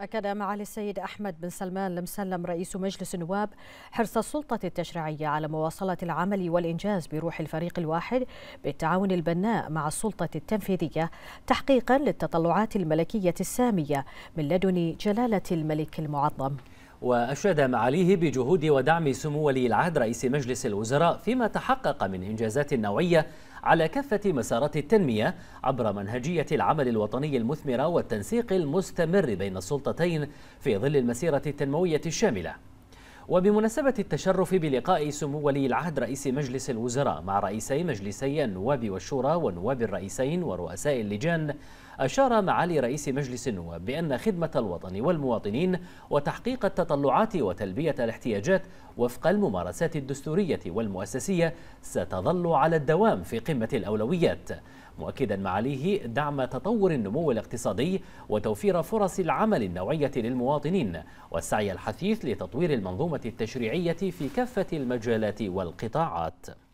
أكد معالي السيد أحمد بن سلمان المسلم رئيس مجلس النواب حرص السلطة التشريعية على مواصلة العمل والإنجاز بروح الفريق الواحد بالتعاون البناء مع السلطة التنفيذية تحقيقا للتطلعات الملكية السامية من لدن جلالة الملك المعظم وأشاد معاليه بجهود ودعم سمو ولي العهد رئيس مجلس الوزراء فيما تحقق من إنجازات نوعية على كافة مسارات التنمية عبر منهجية العمل الوطني المثمرة والتنسيق المستمر بين السلطتين في ظل المسيرة التنموية الشاملة وبمناسبة التشرف بلقاء سمو ولي العهد رئيس مجلس الوزراء مع رئيسي مجلسي النواب والشورى والنواب الرئيسين ورؤساء اللجان أشار معالي رئيس مجلس النواب بأن خدمة الوطن والمواطنين وتحقيق التطلعات وتلبية الاحتياجات وفق الممارسات الدستورية والمؤسسية ستظل على الدوام في قمة الأولويات مؤكدا معاليه دعم تطور النمو الاقتصادي وتوفير فرص العمل النوعية للمواطنين والسعي الحثيث لتطوير المنظومة التشريعية في كافة المجالات والقطاعات